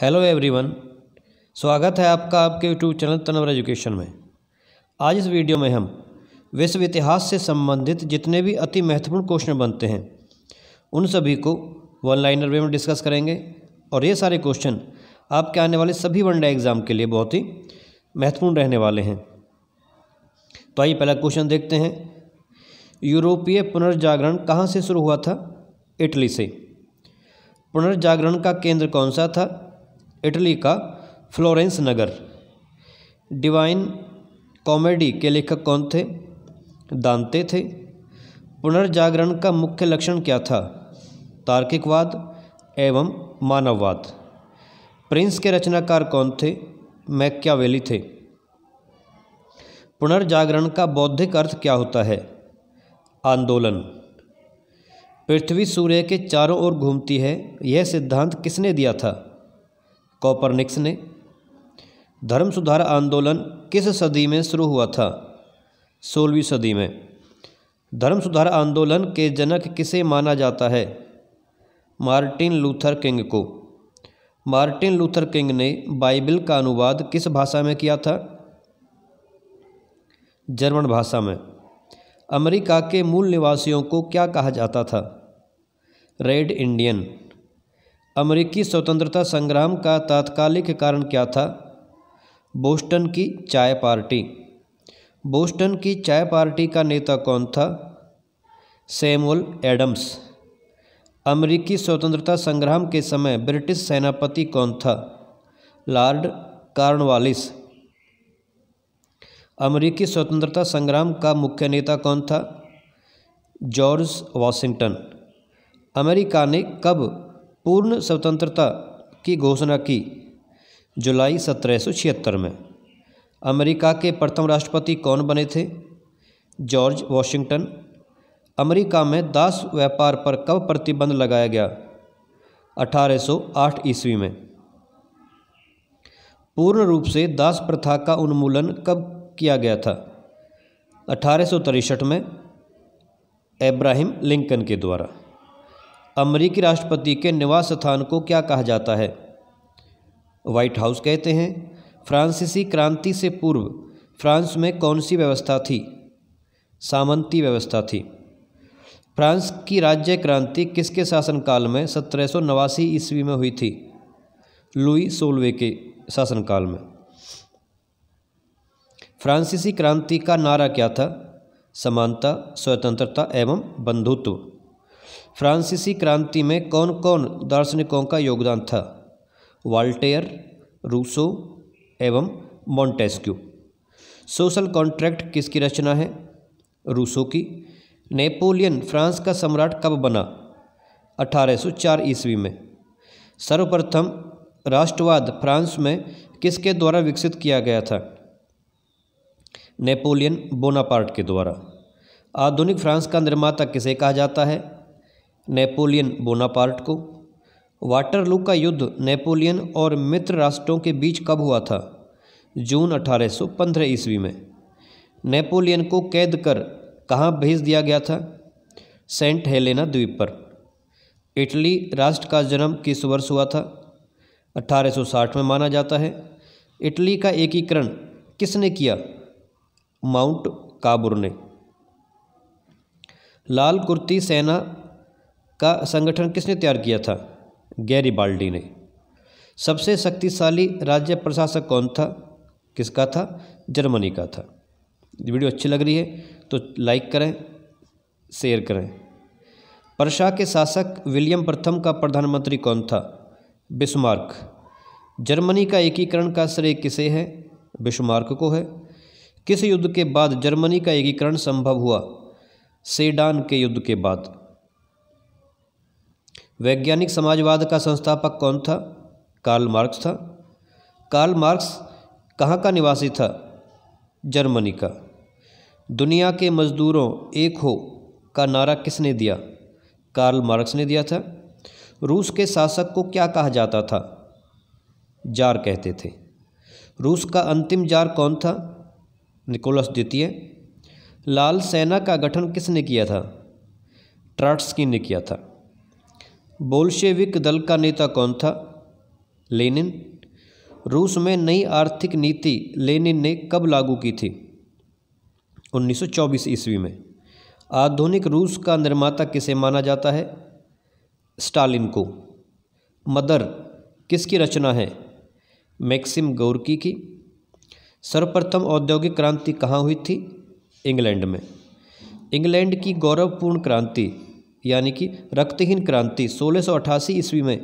hello everyone स्वागत है आपका आपके यूट्यूब चैनल तनवर एजुकेशन में आज इस वीडियो में हम विश्व इतिहास से संबंधित जितने भी अति महत्वपूर्ण क्वेश्चन बनते हैं उन सभी को वन लाइनर वे में डिस्कस करेंगे और ये सारे क्वेश्चन आपके आने वाले सभी वनडे एग्ज़ाम के लिए बहुत ही महत्वपूर्ण रहने वाले हैं तो आइए पहला क्वेश्चन देखते हैं यूरोपीय पुनर्जागरण कहाँ से शुरू हुआ था इटली से पुनर्जागरण का केंद्र कौन सा था इटली का फ्लोरेंस नगर डिवाइन कॉमेडी के लेखक कौन थे दांते थे पुनर्जागरण का मुख्य लक्षण क्या था तार्किकवाद एवं मानववाद प्रिंस के रचनाकार कौन थे मैक्यावेली थे पुनर्जागरण का बौद्धिक अर्थ क्या होता है आंदोलन पृथ्वी सूर्य के चारों ओर घूमती है यह सिद्धांत किसने दिया था कॉपरनिक्स ने धर्म सुधार आंदोलन किस सदी में शुरू हुआ था सोलहवीं सदी में धर्म सुधार आंदोलन के जनक किसे माना जाता है मार्टिन लूथर किंग को मार्टिन लूथर किंग ने बाइबल का अनुवाद किस भाषा में किया था जर्मन भाषा में अमेरिका के मूल निवासियों को क्या कहा जाता था रेड इंडियन अमेरिकी स्वतंत्रता संग्राम का तात्कालिक कारण क्या था बोस्टन की चाय पार्टी बोस्टन की चाय पार्टी का नेता कौन था सैमुअल एडम्स अमेरिकी स्वतंत्रता संग्राम के समय ब्रिटिश सेनापति कौन था लॉर्ड कार्नवालिस अमेरिकी स्वतंत्रता संग्राम का मुख्य नेता कौन था जॉर्ज वाशिंगटन अमेरिका ने कब पूर्ण स्वतंत्रता की घोषणा की जुलाई सत्रह में अमेरिका के प्रथम राष्ट्रपति कौन बने थे जॉर्ज वॉशिंगटन अमेरिका में दास व्यापार पर कब प्रतिबंध लगाया गया 1808 ईस्वी में पूर्ण रूप से दास प्रथा का उन्मूलन कब किया गया था अठारह में एब्राहिम लिंकन के द्वारा अमरीकी राष्ट्रपति के निवास स्थान को क्या कहा जाता है व्हाइट हाउस कहते हैं फ्रांसीसी क्रांति से पूर्व फ्रांस में कौन सी व्यवस्था थी सामंती व्यवस्था थी फ्रांस की राज्य क्रांति किसके शासनकाल में सत्रह सौ नवासी ईस्वी में हुई थी लुई सोलवे के शासनकाल में फ्रांसीसी क्रांति का नारा क्या था समानता स्वतंत्रता एवं बंधुत्व फ्रांसीसी क्रांति में कौन कौन दार्शनिकों का योगदान था वाल्टेयर रूसो एवं मॉन्टेस्क्यू सोशल कॉन्ट्रैक्ट किसकी रचना है रूसो की नेपोलियन फ्रांस का सम्राट कब बना 1804 ईस्वी में सर्वप्रथम राष्ट्रवाद फ्रांस में किसके द्वारा विकसित किया गया था नेपोलियन बोनापार्ट के द्वारा आधुनिक फ्रांस का निर्माता किसे कहा जाता है नेपोलियन बोनापार्ट को वाटरलू का युद्ध नेपोलियन और मित्र राष्ट्रों के बीच कब हुआ था जून 1815 ईस्वी में नेपोलियन को कैद कर कहाँ भेज दिया गया था सेंट हेलेना द्वीप पर इटली राष्ट्र का जन्म किस वर्ष हुआ था 1860 में माना जाता है इटली का एकीकरण किसने किया माउंट काबुर ने लाल कुर्ती सेना का संगठन किसने तैयार किया था गैरी बाल्डी ने सबसे शक्तिशाली राज्य प्रशासक कौन था किसका था जर्मनी का था वीडियो अच्छी लग रही है तो लाइक करें शेयर करें परशा के शासक विलियम प्रथम का प्रधानमंत्री कौन था बिस्मार्क जर्मनी का एकीकरण का श्रेय किसे है बिस्मार्क को है किस युद्ध के बाद जर्मनी का एकीकरण संभव हुआ सेडान के युद्ध के बाद वैज्ञानिक समाजवाद का संस्थापक कौन था कार्ल मार्क्स था कार्ल मार्क्स कहाँ का निवासी था जर्मनी का दुनिया के मजदूरों एक हो का नारा किसने दिया कार्ल मार्क्स ने दिया था रूस के शासक को क्या कहा जाता था जार कहते थे रूस का अंतिम जार कौन था निकोलस द्वितीय लाल सेना का गठन किसने किया था ट्राट्सकी ने किया था बोल्शेविक दल का नेता कौन था लेनिन रूस में नई आर्थिक नीति लेनिन ने कब लागू की थी 1924 ईस्वी में आधुनिक रूस का निर्माता किसे माना जाता है स्टालिन को मदर किसकी रचना है मैक्सिम गोरकी की सर्वप्रथम औद्योगिक क्रांति कहाँ हुई थी इंग्लैंड में इंग्लैंड की गौरवपूर्ण क्रांति यानी कि रक्तहीन क्रांति 1688 ईस्वी में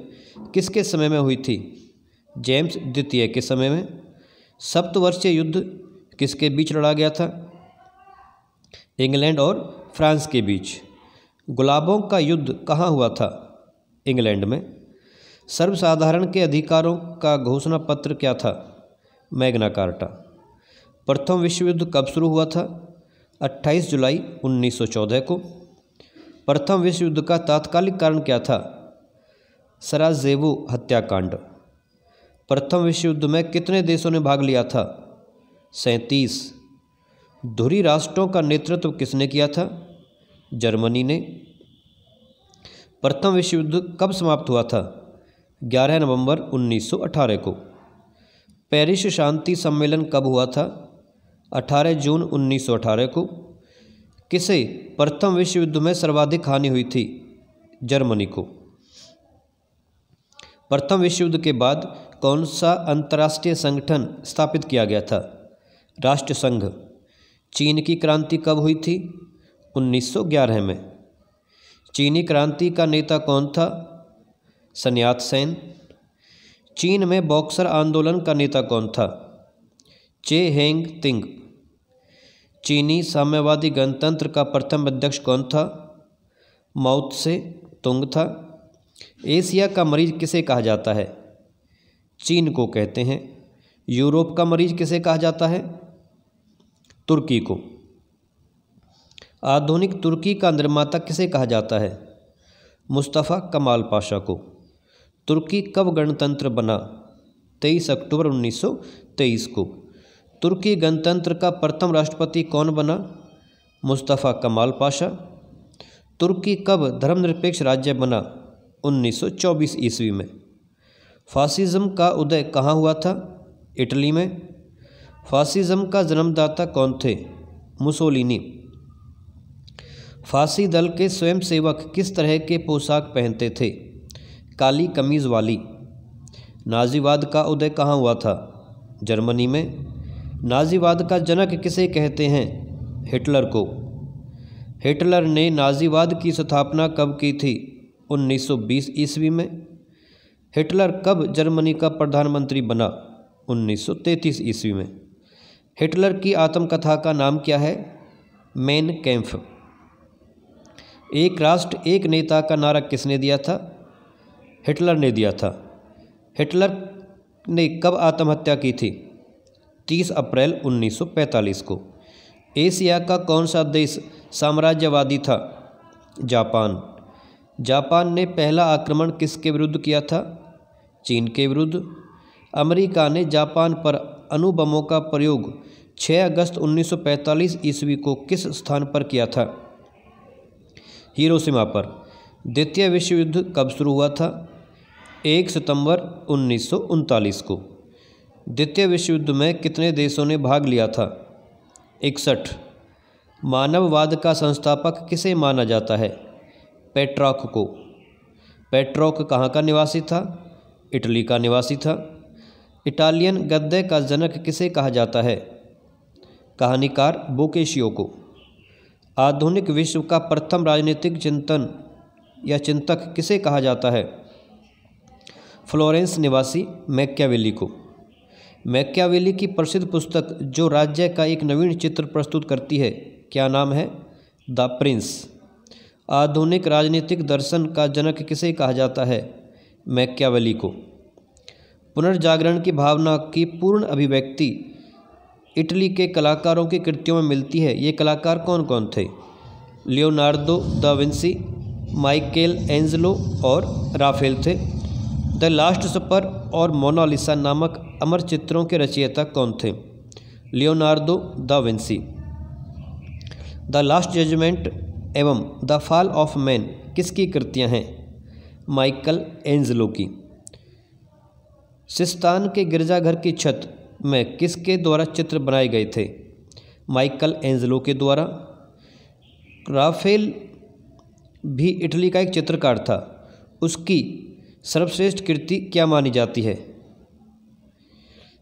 किसके समय में हुई थी जेम्स द्वितीय के समय में सप्तवर्षीय युद्ध किसके बीच लड़ा गया था इंग्लैंड और फ्रांस के बीच गुलाबों का युद्ध कहाँ हुआ था इंग्लैंड में सर्वसाधारण के अधिकारों का घोषणा पत्र क्या था मैग्ना कार्टा प्रथम विश्व युद्ध कब शुरू हुआ था 28 जुलाई 1914 को प्रथम विश्व युद्ध का तात्कालिक कारण क्या था सराजेवो हत्याकांड प्रथम विश्व युद्ध में कितने देशों ने भाग लिया था सैंतीस धुरी राष्ट्रों का नेतृत्व किसने किया था जर्मनी ने प्रथम विश्व युद्ध कब समाप्त हुआ था 11 नवंबर 1918 को पेरिस शांति सम्मेलन कब हुआ था 18 जून 1918 को किसे प्रथम विश्व युद्ध में सर्वाधिक हानि हुई थी जर्मनी को प्रथम विश्व युद्ध के बाद कौन सा अंतर्राष्ट्रीय संगठन स्थापित किया गया था राष्ट्र संघ चीन की क्रांति कब हुई थी 1911 में चीनी क्रांति का नेता कौन था सन्यात सेन चीन में बॉक्सर आंदोलन का नेता कौन था चे हेंग तिंग चीनी साम्यवादी गणतंत्र का प्रथम अध्यक्ष कौन था माउथ से तुंग था एशिया का मरीज किसे कहा जाता है चीन को कहते हैं यूरोप का मरीज किसे कहा जाता है तुर्की को आधुनिक तुर्की का निर्माता किसे कहा जाता है मुस्तफ़ा कमाल पाशा को तुर्की कब गणतंत्र बना तेईस अक्टूबर 1923 को तुर्की गणतंत्र का प्रथम राष्ट्रपति कौन बना मुस्तफ़ा कमाल पाशा तुर्की कब धर्मनिरपेक्ष राज्य बना 1924 ईस्वी में फासिज्म का उदय कहाँ हुआ था इटली में फासिज्म का जन्मदाता कौन थे मुसोलिनी फांसी दल के स्वयंसेवक किस तरह के पोशाक पहनते थे काली कमीज़ वाली नाजीवाद का उदय कहाँ हुआ था जर्मनी में नाजीवाद का जनक किसे कहते हैं हिटलर को हिटलर ने नाजीवाद की स्थापना कब की थी 1920 ईस्वी में हिटलर कब जर्मनी का प्रधानमंत्री बना 1933 ईस्वी में हिटलर की आत्मकथा का नाम क्या है मैन कैम्फ एक राष्ट्र एक नेता का नारा किसने दिया था हिटलर ने दिया था हिटलर ने कब आत्महत्या की थी 30 अप्रैल 1945 को एशिया का कौन सा देश साम्राज्यवादी था जापान जापान ने पहला आक्रमण किसके विरुद्ध किया था चीन के विरुद्ध अमेरिका ने जापान पर अनुबमों का प्रयोग 6 अगस्त 1945 ईस्वी को किस स्थान पर किया था हिरोशिमा पर द्वितीय विश्व युद्ध कब शुरू हुआ था एक सितंबर उन्नीस को द्वितीय विश्व युद्ध में कितने देशों ने भाग लिया था इकसठ मानववाद का संस्थापक किसे माना जाता है पेट्रॉक को पेट्रॉक कहाँ का निवासी था इटली का निवासी था इटालियन गद्दे का जनक किसे कहा जाता है कहानीकार बोकेशियो को आधुनिक विश्व का प्रथम राजनीतिक चिंतन या चिंतक किसे कहा जाता है फ्लोरेंस निवासी मैक्यावेली को मैक्यावेली की प्रसिद्ध पुस्तक जो राज्य का एक नवीन चित्र प्रस्तुत करती है क्या नाम है द प्रिंस आधुनिक राजनीतिक दर्शन का जनक किसे कहा जाता है मैक्यावेली को पुनर्जागरण की भावना की पूर्ण अभिव्यक्ति इटली के कलाकारों की कृतियों में मिलती है ये कलाकार कौन कौन थे Leonardo da Vinci Michelangelo और राफेल थे द लास्ट सपर और मोनालिसा नामक अमर चित्रों के रचयिता कौन थे Leonardo da Vinci the Last Judgement एवं द फॉल ऑफ मैन किसकी कृतियां हैं माइकल एंजलो की सिस्तान के गिरजाघर की छत में किसके द्वारा चित्र बनाए गए थे माइकल एंजलो के द्वारा राफेल भी इटली का एक चित्रकार था उसकी सर्वश्रेष्ठ कृति क्या मानी जाती है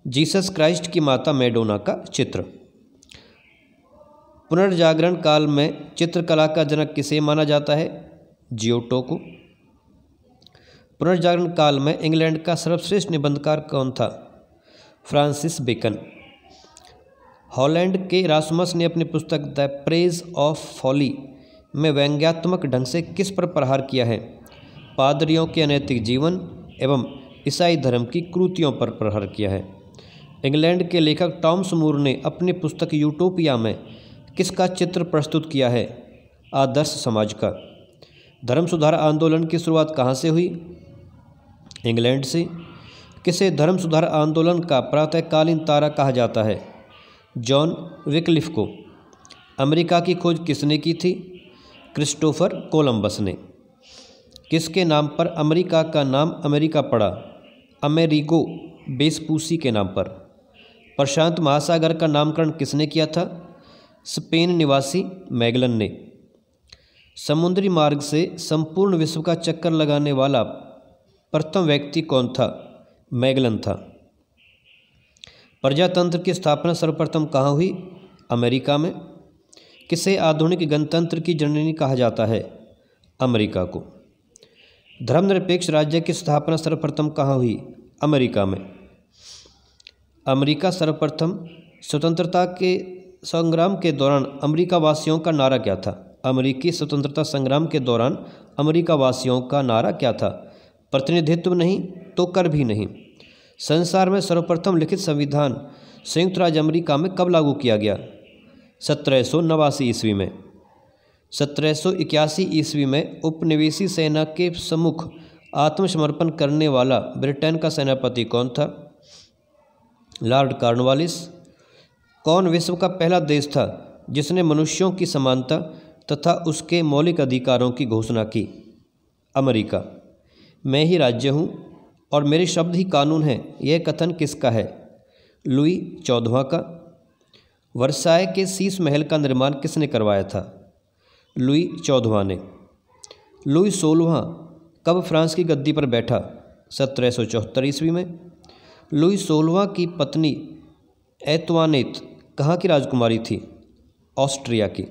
जीसस क्राइस्ट की माता मैडोना का चित्र पुनर्जागरण काल में चित्रकला का जनक किसे माना जाता है जियोटो को पुनर्जागरण काल में इंग्लैंड का सर्वश्रेष्ठ निबंधकार कौन था फ्रांसिस बेकन हॉलैंड के रासमस ने अपनी पुस्तक द प्रेज ऑफ फॉली में व्यंग्यात्मक ढंग से किस पर प्रहार किया है पादरियों के अनैतिक जीवन एवं ईसाई धर्म की क्रूतियों पर प्रहार किया है इंग्लैंड के लेखक टॉम्स मूर ने अपनी पुस्तक यूटोपिया में किसका चित्र प्रस्तुत किया है आदर्श समाज का धर्म सुधार आंदोलन की शुरुआत कहाँ से हुई इंग्लैंड से किसे धर्म सुधार आंदोलन का प्रातःकालीन तारा कहा जाता है जॉन विकलिफ को अमेरिका की खोज किसने की थी क्रिस्टोफर कोलंबस ने किसके नाम पर अमेरिका का नाम अमेरिका पड़ा अमेरिको बेसपूसी के नाम पर प्रशांत महासागर का नामकरण किसने किया था स्पेन निवासी मैगलन ने समुद्री मार्ग से संपूर्ण विश्व का चक्कर लगाने वाला प्रथम व्यक्ति कौन था मैगलन था प्रजातंत्र की स्थापना सर्वप्रथम कहाँ हुई अमेरिका में किसे आधुनिक गणतंत्र की जननी कहा जाता है अमेरिका को धर्मनिरपेक्ष राज्य की स्थापना सर्वप्रथम कहाँ हुई अमेरिका में अमेरिका सर्वप्रथम स्वतंत्रता के संग्राम के दौरान अमेरिका वासियों का नारा क्या था अमेरिकी स्वतंत्रता संग्राम के दौरान अमेरिका वासियों का नारा क्या था प्रतिनिधित्व नहीं तो कर भी नहीं संसार में सर्वप्रथम लिखित संविधान संयुक्त राज्य अमेरिका में कब लागू किया गया सत्रह सौ नवासी ईस्वी में सत्रह सौ इक्यासी ईस्वी में उपनिवेशी सेना के सम्मुख आत्मसमर्पण करने वाला ब्रिटेन का सेनापति कौन था लॉर्ड कार्नवालिस कौन विश्व का पहला देश था जिसने मनुष्यों की समानता तथा उसके मौलिक अधिकारों की घोषणा की अमेरिका मैं ही राज्य हूँ और मेरे शब्द ही कानून हैं यह कथन किसका है लुई चौदवा का वर्षाए के शीस महल का निर्माण किसने करवाया था लुई चौदवा ने लुई सोलवा कब फ्रांस की गद्दी पर बैठा सत्रह सौ चौहत्तर ईस्वी में लुई सोलवा की पत्नी एतवानित कहाँ की राजकुमारी थी ऑस्ट्रिया की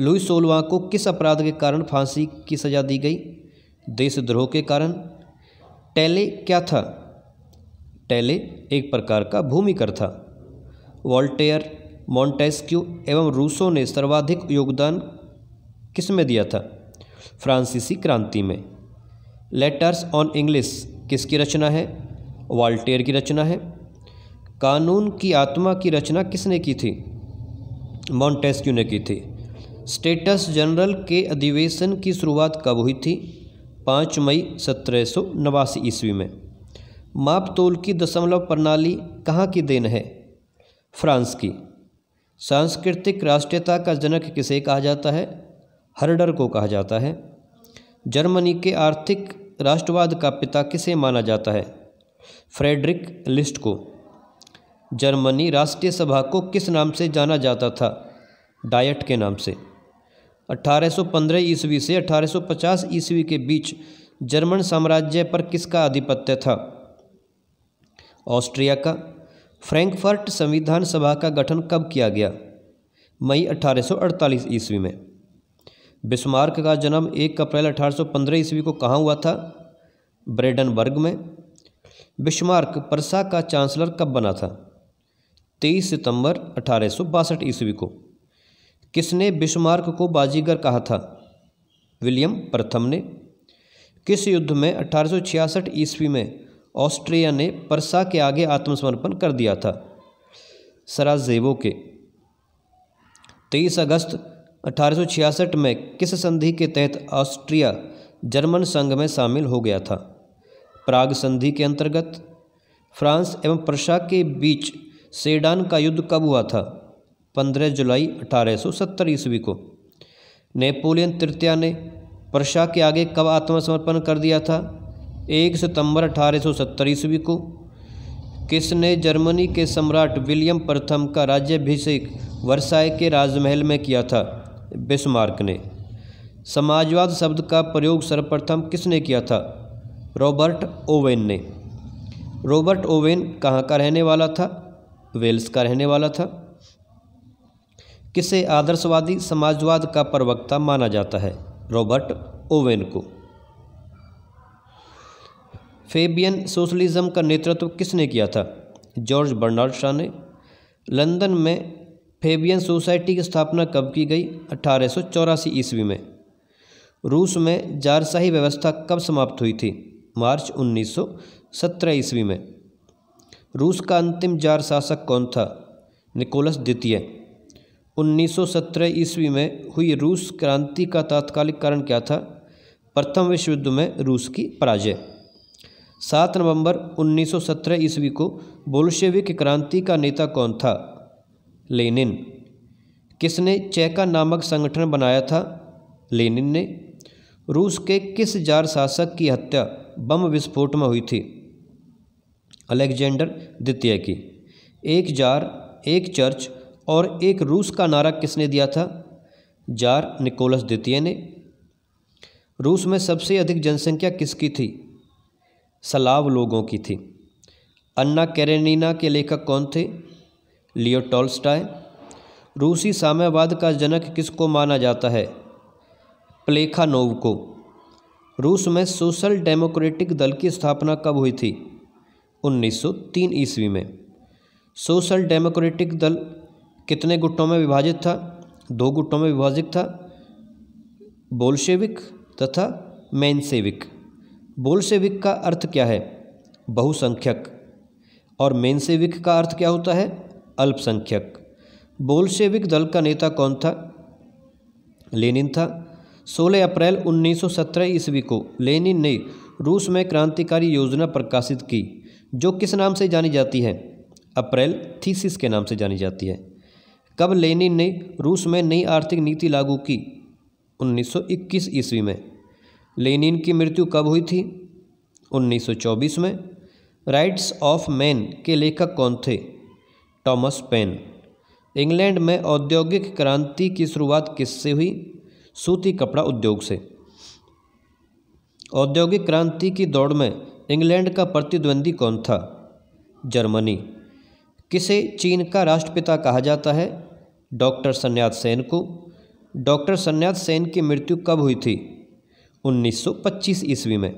लुई सोलवा को किस अपराध के कारण फांसी की सज़ा दी गई देशद्रोह के कारण टैले क्या था टैले एक प्रकार का भूमिकर था वॉल्टेयर मॉन्टेस्क्यू एवं रूसो ने सर्वाधिक योगदान किस में दिया था फ्रांसीसी क्रांति में लेटर्स ऑन इंग्लिश किसकी रचना है वाल्टेयर की रचना है कानून की आत्मा की रचना किसने की थी मॉन्टेस्क्यू ने की थी स्टेटस जनरल के अधिवेशन की शुरुआत कब हुई थी पाँच मई सत्रह सौ नवासी ईस्वी में माप तोल की दशमलव प्रणाली कहाँ की देन है फ्रांस की सांस्कृतिक राष्ट्रीयता का जनक किसे कहा जाता है हर्डर को कहा जाता है जर्मनी के आर्थिक राष्ट्रवाद का पिता किसे माना जाता है फ्रेडरिक लिस्ट को जर्मनी राष्ट्रीय सभा को किस नाम से जाना जाता था डायट के नाम से 1815 ईस्वी से 1850 ईस्वी के बीच जर्मन साम्राज्य पर किसका आधिपत्य था ऑस्ट्रिया का फ्रैंकफर्ट संविधान सभा का गठन कब किया गया मई 1848 ईस्वी में बिस्मार्क का जन्म 1 अप्रैल 1815 ईस्वी को कहाँ हुआ था ब्रेडनबर्ग में बिशमार्क परसा का चांसलर कब बना था 23 सितंबर अठारह ईस्वी को किसने बिशमार्क को बाजीगर कहा था विलियम प्रथम ने किस युद्ध में 1866 ईस्वी में ऑस्ट्रिया ने परसा के आगे आत्मसमर्पण कर दिया था सराजेवो के 23 अगस्त 1866 में किस संधि के तहत ऑस्ट्रिया जर्मन संघ में शामिल हो गया था प्राग संधि के अंतर्गत फ्रांस एवं प्रशा के बीच सेडान का युद्ध कब हुआ था 15 जुलाई 1870 ईस्वी को नेपोलियन तृतीया ने प्रशा के आगे कब आत्मसमर्पण कर दिया था 1 सितंबर 1870 ईस्वी को किसने जर्मनी के सम्राट विलियम प्रथम का राज्याभिषेक वर्साय के राजमहल में किया था बिस्मार्क ने समाजवाद शब्द का प्रयोग सर्वप्रथम किसने किया था रॉबर्ट ओवेन ने रॉबर्ट ओवेन कहाँ का रहने वाला था वेल्स का रहने वाला था किसे आदर्शवादी समाजवाद का प्रवक्ता माना जाता है रॉबर्ट ओवेन को फेबियन सोशलिज्म का नेतृत्व किसने किया था जॉर्ज बर्नार्ड शाह ने लंदन में फेबियन सोसाइटी की स्थापना कब की गई अठारह ईस्वी में रूस में जारशाही व्यवस्था कब समाप्त हुई थी मार्च 1917 ईस्वी में रूस का अंतिम जार शासक कौन था निकोलस द्वितीय 1917 ईस्वी में हुई रूस क्रांति का तात्कालिक कारण क्या था प्रथम विश्व युद्ध में रूस की पराजय सात नवंबर 1917 ईस्वी को बोलशेविक क्रांति का नेता कौन था लेनिन किसने चेका नामक संगठन बनाया था लेनिन ने रूस के किस जार शासक की हत्या बम विस्फोट में हुई थी अलेक्जेंडर द्वितीय की एक जार एक चर्च और एक रूस का नारा किसने दिया था जार निकोलस द्वितीय ने रूस में सबसे अधिक जनसंख्या किसकी थी सलाव लोगों की थी अन्ना कैरेनिना के लेखक कौन थे लियो टॉल्स्टाय रूसी साम्यवाद का जनक किसको माना जाता है प्लेखानोव को रूस में सोशल डेमोक्रेटिक दल की स्थापना कब हुई थी 1903 ईस्वी में सोशल डेमोक्रेटिक दल कितने गुटों में विभाजित था दो गुटों में विभाजित था बोल्शेविक तथा मेनसेविक बोल्शेविक का अर्थ क्या है बहुसंख्यक और मेनसेविक का अर्थ क्या होता है अल्पसंख्यक बोल्शेविक दल का नेता कौन था लेनिन था 16 अप्रैल 1917 ईस्वी को लेनिन ने रूस में क्रांतिकारी योजना प्रकाशित की जो किस नाम से जानी जाती है अप्रैल थीसिस के नाम से जानी जाती है कब लेनिन ने रूस में नई आर्थिक नीति लागू की 1921 ईस्वी में लेनिन की मृत्यु कब हुई थी 1924 में राइट्स ऑफ मैन के लेखक कौन थे टॉमस पेन इंग्लैंड में औद्योगिक क्रांति की शुरुआत किससे हुई सूती कपड़ा उद्योग से औद्योगिक क्रांति की दौड़ में इंग्लैंड का प्रतिद्वंदी कौन था जर्मनी किसे चीन का राष्ट्रपिता कहा जाता है डॉक्टर सन्यात सेन को डॉक्टर सन्यात सेन की मृत्यु कब हुई थी 1925 ईस्वी में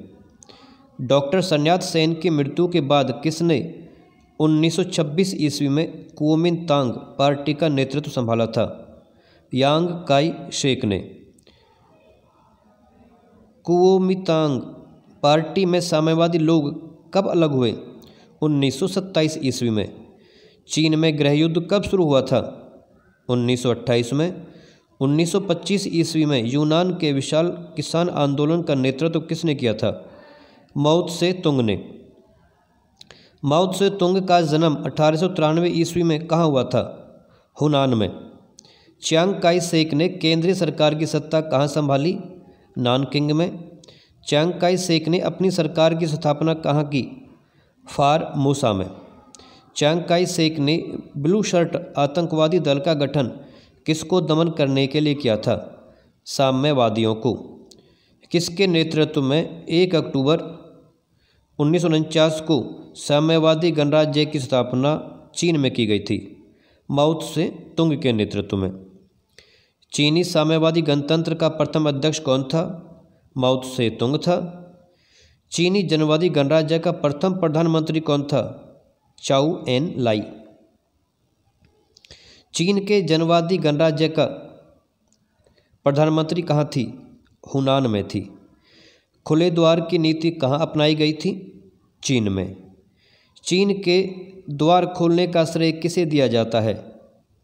डॉक्टर सन्यात सेन की मृत्यु के बाद किसने 1926 ईस्वी में कुओमिन तांग पार्टी का नेतृत्व संभाला था यांग काई शेख ने कुओमितांग पार्टी में साम्यवादी लोग कब अलग हुए 1927 ईस्वी में चीन में गृह युद्ध कब शुरू हुआ था 1928 में 1925 ईस्वी में यूनान के विशाल किसान आंदोलन का नेतृत्व तो किसने किया था माउथ से तुंग ने माउथ से तुंग का जन्म अठारह ईस्वी में कहाँ हुआ था हुनान में चियांग काई सेक ने केंद्रीय सरकार की सत्ता कहाँ संभाली नानकिंग में चैंग काई सेक ने अपनी सरकार की स्थापना कहाँ की फार मूसा में चैंग काई सेक ने ब्लू शर्ट आतंकवादी दल का गठन किसको दमन करने के लिए किया था साम्यवादियों को किसके नेतृत्व में एक अक्टूबर उन्नीस को साम्यवादी गणराज्य की स्थापना चीन में की गई थी माउथ से तुंग के नेतृत्व में चीनी साम्यवादी गणतंत्र का प्रथम अध्यक्ष कौन था माउत से तुंग था चीनी जनवादी गणराज्य का प्रथम प्रधानमंत्री कौन था चाउ एन लाई चीन के जनवादी गणराज्य का प्रधानमंत्री कहाँ थी हुनान में थी खुले द्वार की नीति कहाँ अपनाई गई थी चीन में चीन के द्वार खोलने का श्रेय किसे दिया जाता है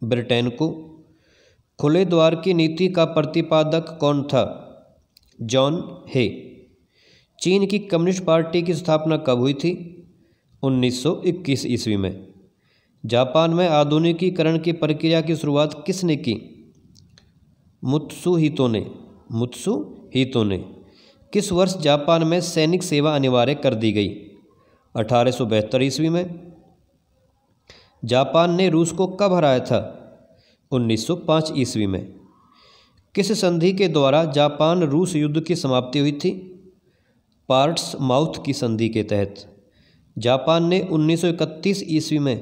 ब्रिटेन को खुले द्वार की नीति का प्रतिपादक कौन था जॉन हे चीन की कम्युनिस्ट पार्टी की स्थापना कब हुई थी 1921 ईस्वी में जापान में आधुनिकीकरण की प्रक्रिया की शुरुआत किसने की मुत्सु ने मुत्सु हितों ने किस वर्ष जापान में सैनिक सेवा अनिवार्य कर दी गई अठारह ईस्वी में जापान ने रूस को कब हराया था 1905 ईस्वी में किस संधि के द्वारा जापान रूस युद्ध की समाप्ति हुई थी पार्ट्स माउथ की संधि के तहत जापान ने 1931 ईस्वी में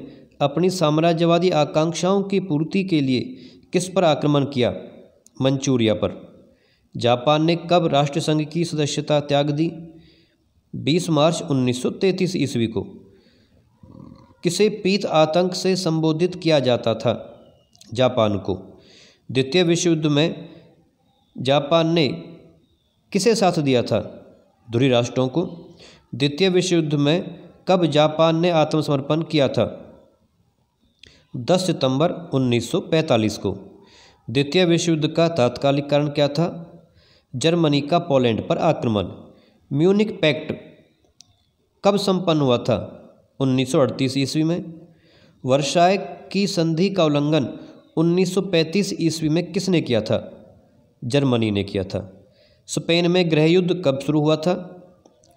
अपनी साम्राज्यवादी आकांक्षाओं की पूर्ति के लिए किस पर आक्रमण किया मंचूरिया पर जापान ने कब राष्ट्रसंघ की सदस्यता त्याग दी 20 मार्च 1933 ईस्वी को किसे पीत आतंक से संबोधित किया जाता था जापान को द्वितीय विश्व युद्ध में जापान ने किसे साथ दिया था धुरी राष्ट्रों को द्वितीय विश्व युद्ध में कब जापान ने आत्मसमर्पण किया था 10 सितंबर 1945 को द्वितीय विश्व युद्ध का तात्कालिक कारण क्या था जर्मनी का पोलैंड पर आक्रमण म्यूनिक पैक्ट कब संपन्न हुआ था 1938 ईस्वी में वर्षाय की संधि का उल्लंघन 1935 ईस्वी में किसने किया था जर्मनी ने किया था स्पेन में गृह युद्ध कब शुरू हुआ था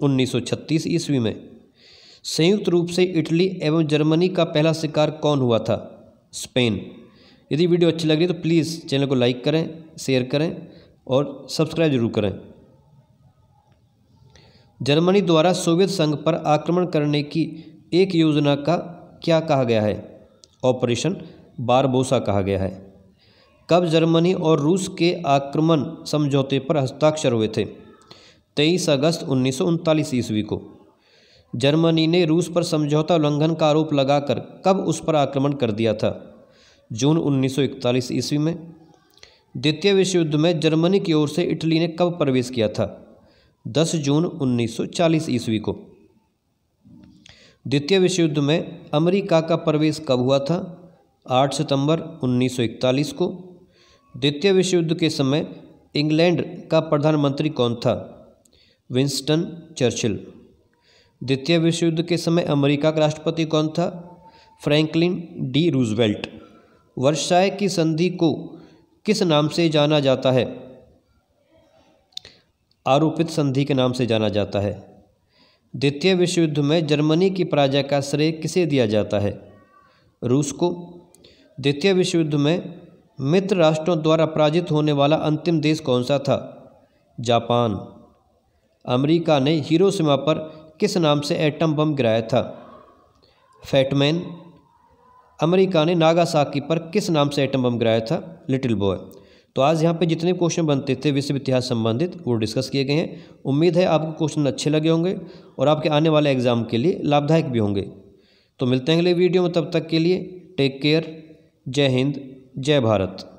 1936 ईस्वी में संयुक्त रूप से इटली एवं जर्मनी का पहला शिकार कौन हुआ था स्पेन यदि वीडियो अच्छी लग रही तो प्लीज़ चैनल को लाइक करें शेयर करें और सब्सक्राइब जरूर करें जर्मनी द्वारा सोवियत संघ पर आक्रमण करने की एक योजना का क्या कहा गया है ऑपरेशन बारबोसा कहा गया है कब जर्मनी और रूस के आक्रमण समझौते पर हस्ताक्षर हुए थे तेईस अगस्त उन्नीस ईस्वी को जर्मनी ने रूस पर समझौता उल्लंघन का आरोप लगाकर कब उस पर आक्रमण कर दिया था जून उन्नीस ईस्वी में द्वितीय विश्व युद्ध में जर्मनी की ओर से इटली ने कब प्रवेश किया था 10 जून 1940 ईस्वी को द्वितीय विश्व युद्ध में अमेरिका का प्रवेश कब हुआ था 8 सितंबर 1941 को द्वितीय विश्व युद्ध के समय इंग्लैंड का प्रधानमंत्री कौन था विंस्टन चर्चिल द्वितीय विश्व युद्ध के समय अमेरिका का राष्ट्रपति कौन था फ्रैंकलिन डी रूजवेल्ट वर्षाए की संधि को किस नाम से जाना जाता है आरोपित संधि के नाम से जाना जाता है द्वितीय विश्व युद्ध में जर्मनी की पराजय का श्रेय किसे दिया जाता है रूस को द्वितीय विश्व युद्ध में मित्र राष्ट्रों द्वारा पराजित होने वाला अंतिम देश कौन सा था जापान अमेरिका ने हिरोशिमा पर किस नाम से एटम बम गिराया था फैटमैन अमेरिका ने नागासाकी पर किस नाम से एटम बम गिराया था लिटिल बॉय तो आज यहाँ पे जितने क्वेश्चन बनते थे विश्व इतिहास संबंधित वो डिस्कस किए गए हैं उम्मीद है आपको क्वेश्चन अच्छे लगे होंगे और आपके आने वाले एग्जाम के लिए लाभदायक भी होंगे तो मिलते हैं अगले वीडियो में तब तक के लिए टेक केयर जय हिंद जय भारत